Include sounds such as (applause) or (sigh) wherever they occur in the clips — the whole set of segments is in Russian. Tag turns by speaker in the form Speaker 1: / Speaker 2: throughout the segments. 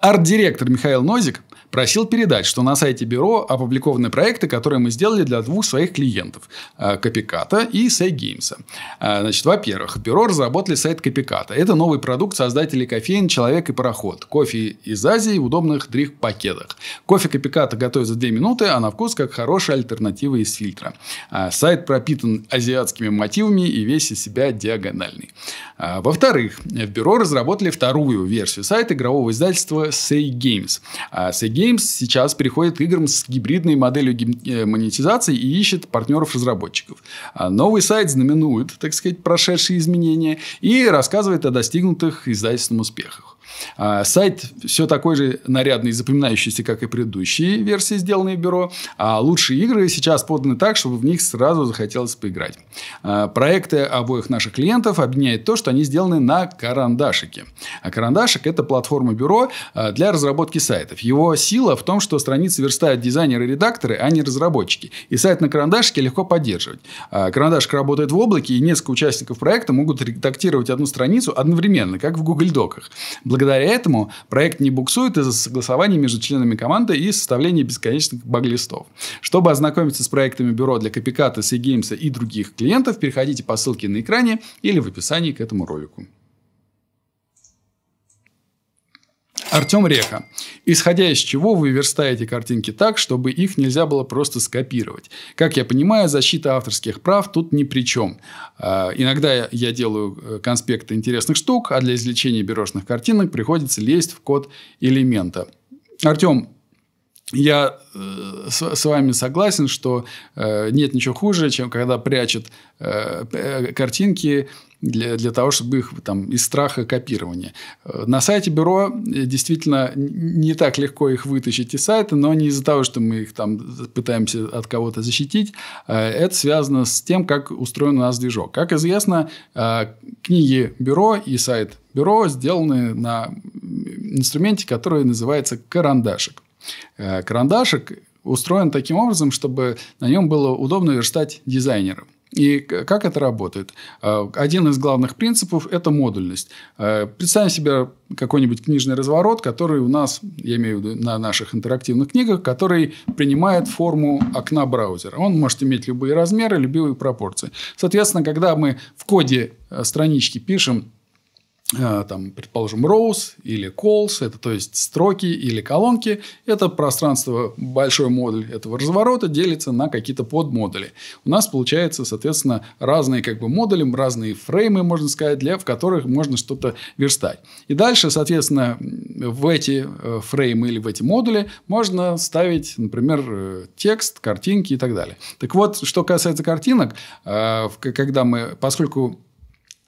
Speaker 1: Арт-директор Михаил Нозик просил передать, что на сайте бюро опубликованы проекты, которые мы сделали для двух своих клиентов э, – Копиката и Сайгеймса. Э, значит, во-первых, бюро разработали сайт Копиката. Это новый продукт создателей кофеин «Человек и пароход». Кофе из Азии в удобных дрих-пакетах. Кофе Копиката готовят за 2 минуты, а на вкус как хорошая альтернатива из фильтра. Э, сайт пропитан азиатскими мотивами и весь из себя диагональный. Во-вторых, в бюро разработали вторую версию сайта игрового издательства Say Games. А, Say Games сейчас переходит к играм с гибридной моделью э, монетизации и ищет партнеров-разработчиков. А, новый сайт знаменует, так сказать, прошедшие изменения и рассказывает о достигнутых издательством успехах. А, сайт все такой же нарядный и запоминающийся, как и предыдущие версии, сделанные в бюро. А лучшие игры сейчас поданы так, чтобы в них сразу захотелось поиграть. А, проекты обоих наших клиентов объединяет то, что они сделаны на карандашике. А карандашик – это платформа бюро а, для разработки сайтов. Его сила в том, что страницы верстают дизайнеры и редакторы, а не разработчики. И сайт на карандашике легко поддерживать. Карандашик работает в облаке, и несколько участников проекта могут редактировать одну страницу одновременно, как в Google Доках. Благодаря Благодаря этому проект не буксует из-за согласований между членами команды и составления бесконечных баглистов. Чтобы ознакомиться с проектами бюро для Копиката, Сигеймса и других клиентов, переходите по ссылке на экране или в описании к этому ролику. Артем Реха. Исходя из чего вы верстаете картинки так, чтобы их нельзя было просто скопировать. Как я понимаю, защита авторских прав тут ни при чем. А, иногда я делаю э, конспекты интересных штук, а для извлечения бюрошных картинок приходится лезть в код элемента. Артем, я э, с, вами согласен, что э, нет ничего хуже, чем когда прячут картинки для, для того, чтобы их там из страха копирования. Э, на сайте бюро э, действительно не так легко их вытащить из сайта, но не из-за того, что мы их там пытаемся от кого-то защитить. А это связано с тем, как устроен у нас движок. Как известно, э, книги бюро и сайт бюро сделаны на инструменте, который называется карандашик. Карандашик устроен таким образом, чтобы на нем было удобно верстать дизайнерам. И как это работает? А, один из главных принципов – это модульность. А, представим себе какой-нибудь книжный разворот, который у нас, я имею в виду на наших интерактивных книгах, который принимает форму окна браузера. Он может иметь любые размеры, любые пропорции. Соответственно, когда мы в коде э, странички пишем Э, там, предположим, rows или calls, это то есть строки или колонки, это пространство, большой модуль этого разворота делится на какие-то подмодули. У нас получается, соответственно, разные как бы модули, разные фреймы, можно сказать, для, в которых можно что-то верстать. И дальше, соответственно, в эти э, фреймы или в эти модули можно ставить, например, э, текст, картинки и так далее. Так вот, что касается картинок, когда мы, поскольку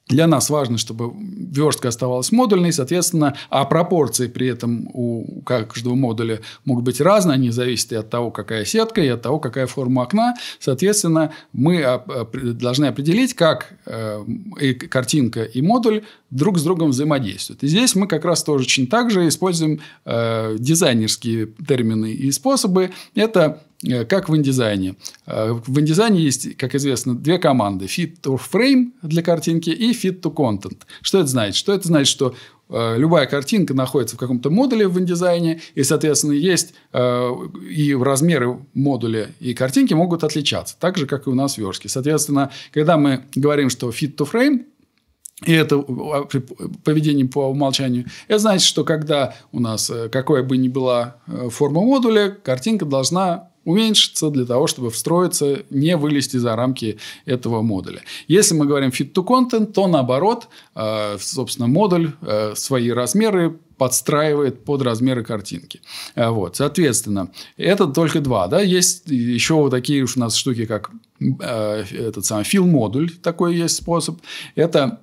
Speaker 1: для нас важно, чтобы верстка оставалась модульной, соответственно, а пропорции при этом у каждого модуля могут быть разные, они зависят и от того, какая сетка, и от того, какая форма окна. Соответственно, мы должны определить, как э, и картинка, и модуль друг с другом взаимодействуют. И здесь мы как раз тоже очень так же используем э, дизайнерские термины и способы. Это Э, как в индизайне. Э, в индизайне есть, как известно, две команды. Fit to frame для картинки и fit to content. Что это значит? Что это значит, что э, любая картинка находится в каком-то модуле в индизайне, и, соответственно, есть и размеры модуля и картинки могут отличаться, так же, как и у нас в верстке. Соответственно, когда мы говорим, что fit to frame, и это а, поведение по умолчанию. Это значит, что когда у нас какая бы ни была форма модуля, картинка должна уменьшится для того, чтобы встроиться, не вылезти за рамки этого модуля. Если мы говорим fit to content, то наоборот, э, собственно, модуль э, свои размеры подстраивает под размеры картинки. Э, вот, соответственно, это только два, да, есть еще вот такие уж у нас штуки, как этот самый fill модуль такой есть способ, это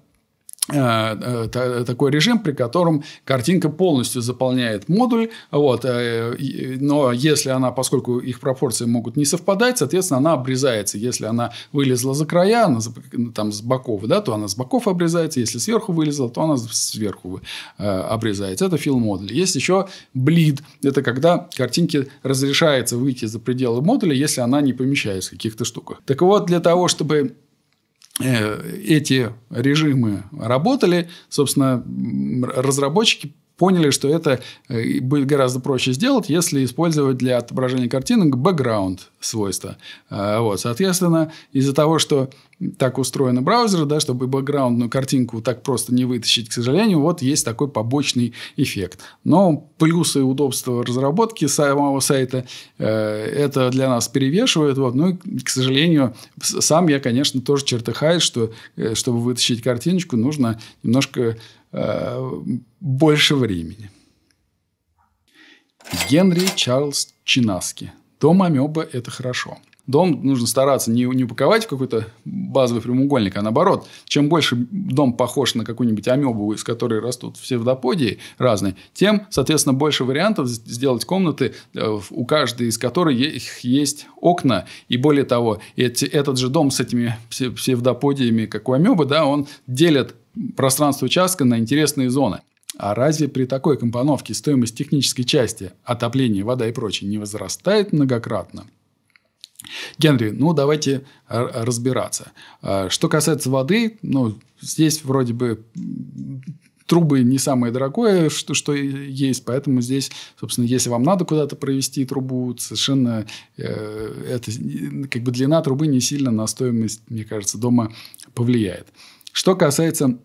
Speaker 1: Э, э, такой режим, при котором картинка полностью заполняет модуль, вот, э, но если она, поскольку их пропорции могут не совпадать, соответственно, она обрезается. Если она вылезла за края, она там с боков, да, то она с боков обрезается, если сверху вылезла, то она сверху обрезается. Это фил модуль. Есть еще блид, это когда картинке разрешается выйти за пределы модуля, если она не помещается в каких-то штуках. Так вот, для того, чтобы Э, эти режимы работали, собственно, разработчики поняли, что это э, будет гораздо проще сделать, если использовать для отображения картинок background свойства. А, вот, соответственно, из-за того, что так устроены браузеры, да, чтобы бэкграундную картинку так просто не вытащить, к сожалению, вот есть такой побочный эффект. Но плюсы удобства разработки самого сайта э, это для нас перевешивает. Вот. Ну и, к сожалению, сам я, конечно, тоже чертыхаюсь, что э, чтобы вытащить картиночку, нужно немножко Э, больше времени. Генри Чарльз Чинаски. Дом амеба – это хорошо. Дом нужно стараться не, не упаковать в какой-то базовый прямоугольник, а наоборот. Чем больше дом похож на какую-нибудь амебу, из которой растут все вдоподии разные, тем, соответственно, больше вариантов сделать комнаты, э, у каждой из которых есть окна. И более того, эти, этот же дом с этими псевдоподиями, как у амебы, да, он делит пространство участка на интересные зоны. А разве при такой компоновке стоимость технической части, отопления, вода и прочее не возрастает многократно? Генри, ну давайте разбираться. А, что касается воды, ну здесь вроде бы трубы не самое дорогое, что, что есть, поэтому здесь, собственно, если вам надо куда-то провести трубу, совершенно э, это как бы длина трубы не сильно на стоимость, мне кажется, дома повлияет. Что касается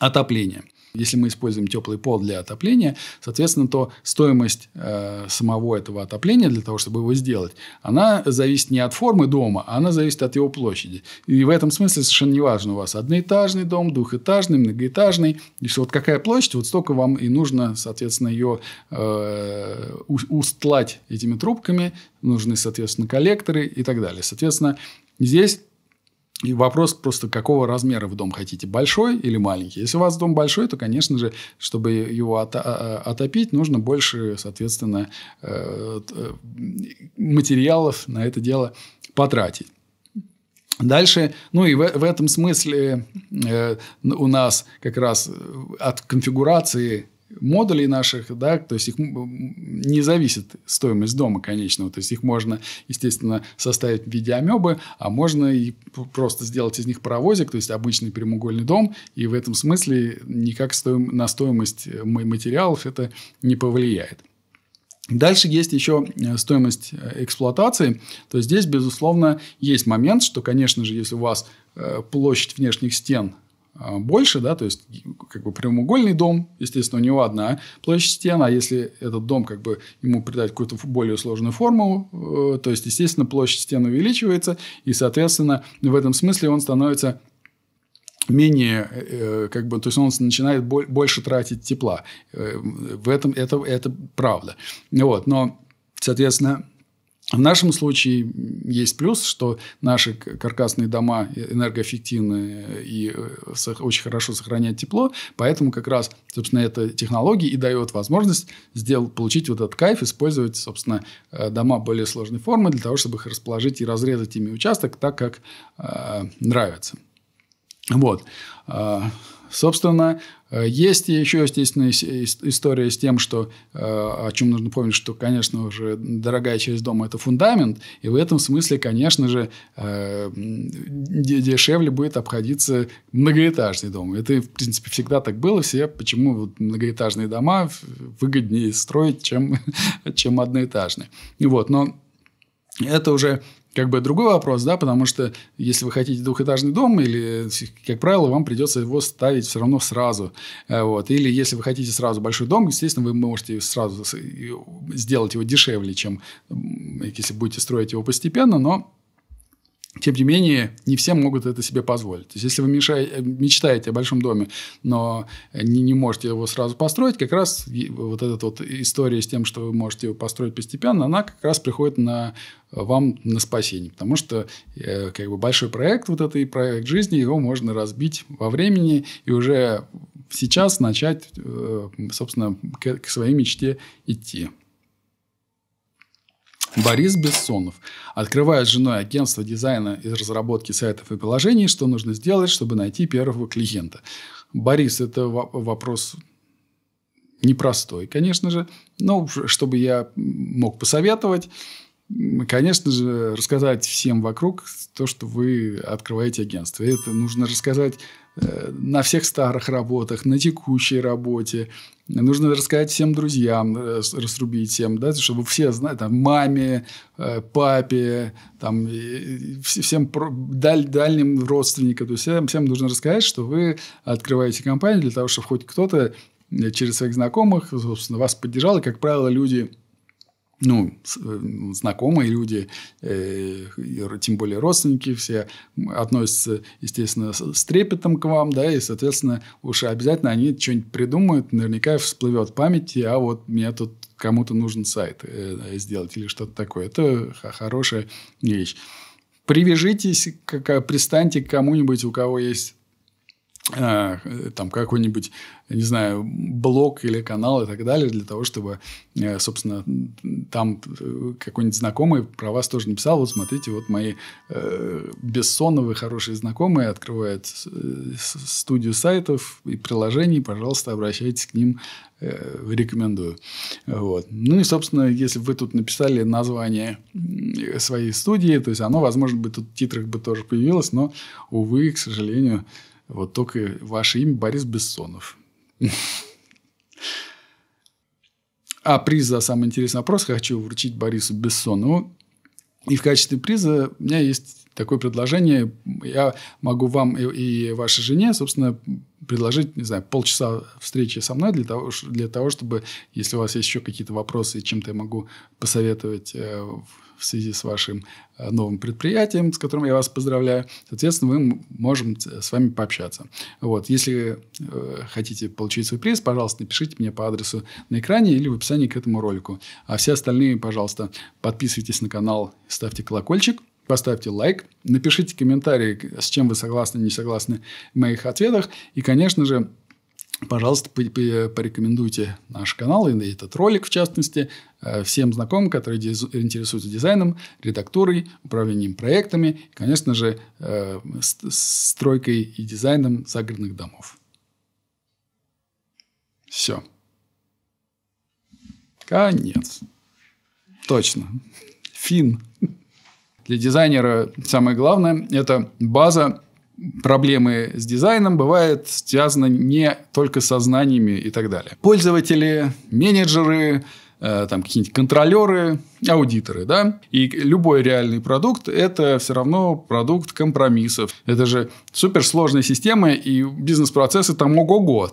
Speaker 1: отопление. Если мы используем теплый пол для отопления, соответственно, то стоимость э, самого этого отопления для того, чтобы его сделать, она зависит не от формы дома, а она зависит от его площади. И в этом смысле совершенно не важно у вас одноэтажный дом, двухэтажный, многоэтажный. Если вот какая площадь, вот столько вам и нужно, соответственно, ее э, устлать этими трубками, нужны, соответственно, коллекторы и так далее. Соответственно, здесь и вопрос просто, какого размера вы дом хотите, большой или маленький. Если у вас дом большой, то, конечно же, чтобы его а, а, отопить, нужно больше, соответственно, э, э, материалов на это дело потратить. Дальше, ну и в, в этом смысле э, у нас как раз от конфигурации модулей наших, да, то есть их не зависит стоимость дома конечного, то есть их можно, естественно, составить в виде амебы, а можно и просто сделать из них паровозик, то есть обычный прямоугольный дом, и в этом смысле никак стоим, на стоимость э, материалов это не повлияет. Дальше есть еще э, стоимость э, эксплуатации. То здесь, безусловно, есть момент, что, конечно же, если у вас площадь внешних стен – а, больше, да, то есть как бы прямоугольный дом, естественно, у него одна площадь стен, а если этот дом как бы ему придать какую-то более сложную форму, э, то есть, естественно, площадь стен увеличивается, и, соответственно, в этом смысле он становится менее, э, э, как бы, то есть он начинает больше тратить тепла. в этом это, это правда. Вот, но, соответственно, в нашем случае есть плюс, что наши каркасные дома э, энергоэффективны и э, очень хорошо сохраняют тепло, поэтому как раз, собственно, эта технология и дает возможность сделать, получить вот этот кайф, использовать, собственно, э, дома более сложной формы для того, чтобы их расположить и разрезать ими участок так, как э, нравится. Вот. А, собственно, есть еще, естественно, история с тем, что, а, о чем нужно помнить, что, конечно, уже дорогая часть дома – это фундамент, и в этом смысле, конечно же, а, дешевле будет обходиться многоэтажный дом. Это, в принципе, всегда так было. Все, почему многоэтажные дома выгоднее строить, чем, (laughs) чем одноэтажные. Вот, но это уже как бы другой вопрос, да, потому что если вы хотите двухэтажный дом, или, как правило, вам придется его ставить все равно сразу. Э, вот. Или если вы хотите сразу большой дом, естественно, вы можете сразу сделать его дешевле, чем если будете строить его постепенно, но тем не менее, не все могут это себе позволить. То есть, если вы э, мечтаете о большом доме, но не, не можете его сразу построить, как раз вот эта вот история с тем, что вы можете его построить постепенно, она как раз приходит на вам на спасение. Потому что э, как бы большой проект, вот этот проект жизни, его можно разбить во времени и уже сейчас начать, э, собственно, к своей мечте идти. Борис Бессонов открывает с женой агентство дизайна и разработки сайтов и приложений, что нужно сделать, чтобы найти первого клиента. Борис, это вопрос непростой, конечно же. Но чтобы я мог посоветовать, конечно же, рассказать всем вокруг то, что вы открываете агентство. И это нужно рассказать Э, на всех старых работах, на текущей работе. Нужно рассказать всем друзьям, э, раструбить всем, да, чтобы все знали, там, маме, э, папе, там, всем дальним родственникам. То есть, всем нужно рассказать, что вы открываете компанию для того, чтобы хоть кто-то через своих знакомых, собственно, вас поддержал. И, как правило, люди – ну, э, знакомые люди, э, тем более родственники все относятся, естественно, с трепетом к вам, да, и, соответственно, уж обязательно они что-нибудь придумают, наверняка всплывет в памяти, а вот мне тут кому-то нужен сайт э, сделать или что-то такое. Это хорошая вещь. Привяжитесь, как, пристаньте к кому-нибудь, у кого есть Э, там какой-нибудь, не знаю, блог или канал и так далее, для того, чтобы, э, собственно, там э, какой-нибудь знакомый про вас тоже написал, вот смотрите, вот мои э, Бессоновы хорошие знакомые открывают студию сайтов и приложений, пожалуйста, обращайтесь к ним, э, рекомендую. Вот. Ну и, собственно, если вы тут написали название своей студии, то есть оно, возможно, бы тут в титрах бы тоже появилось, но, увы, к сожалению, вот только ваше имя Борис Бессонов. А приз за самый интересный вопрос хочу вручить Борису Бессонову. И в качестве приза у меня есть такое предложение я могу вам и, и вашей жене, собственно, предложить, не знаю, полчаса встречи со мной для того, для того чтобы, если у вас есть еще какие-то вопросы, чем-то я могу посоветовать э, в связи с вашим э, новым предприятием, с которым я вас поздравляю, соответственно, мы можем с вами пообщаться. Вот. Если э, хотите получить свой приз, пожалуйста, напишите мне по адресу на экране или в описании к этому ролику. А все остальные, пожалуйста, подписывайтесь на канал, ставьте колокольчик – поставьте лайк, напишите комментарий, с чем вы согласны, не согласны в моих ответах. И, конечно же, пожалуйста, порекомендуйте наш канал и этот ролик, в частности, э, всем знакомым, которые интересуются дизайном, редактурой, управлением проектами, и, конечно же, э, стройкой и дизайном загородных домов. Все. Конец. Точно. Фин. Для дизайнера самое главное – это база проблемы с дизайном бывает связаны не только со знаниями и так далее. Пользователи, менеджеры, э, там какие-нибудь контролеры, аудиторы, да, и любой реальный продукт – это все равно продукт компромиссов. Это же суперсложная система, и бизнес-процессы там ого-го.